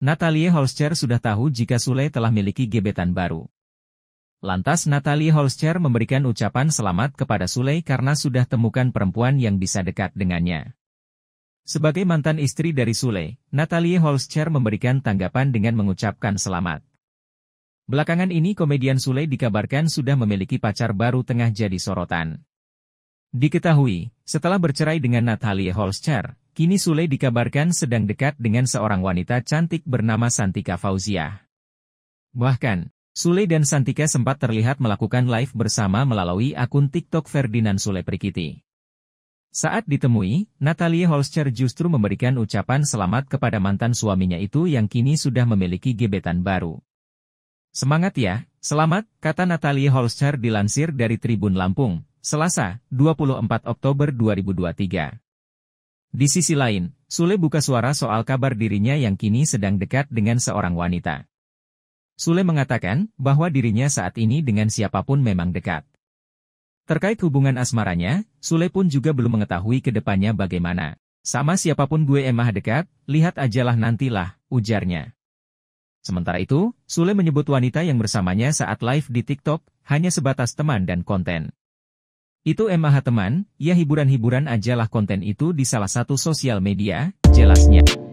Natalie Holscher sudah tahu jika Sule telah miliki gebetan baru. Lantas Natalie Holscher memberikan ucapan selamat kepada Sule karena sudah temukan perempuan yang bisa dekat dengannya. Sebagai mantan istri dari Sule, Natalie Holscher memberikan tanggapan dengan mengucapkan selamat. Belakangan ini komedian Sule dikabarkan sudah memiliki pacar baru tengah jadi sorotan. Diketahui, setelah bercerai dengan Natalie Holscher, Kini Sule dikabarkan sedang dekat dengan seorang wanita cantik bernama Santika Fauzia. Bahkan, Sule dan Santika sempat terlihat melakukan live bersama melalui akun TikTok Ferdinand Sule Prikiti. Saat ditemui, Natalia Holster justru memberikan ucapan selamat kepada mantan suaminya itu yang kini sudah memiliki gebetan baru. Semangat ya, selamat, kata Natalia Holster dilansir dari Tribun Lampung, Selasa, 24 Oktober 2023. Di sisi lain, Sule buka suara soal kabar dirinya yang kini sedang dekat dengan seorang wanita. Sule mengatakan bahwa dirinya saat ini dengan siapapun memang dekat. Terkait hubungan asmaranya, Sule pun juga belum mengetahui kedepannya bagaimana. Sama siapapun gue emah dekat, lihat ajalah nantilah, ujarnya. Sementara itu, Sule menyebut wanita yang bersamanya saat live di TikTok hanya sebatas teman dan konten. Itu emang teman, ya hiburan-hiburan ajalah konten itu di salah satu sosial media, jelasnya.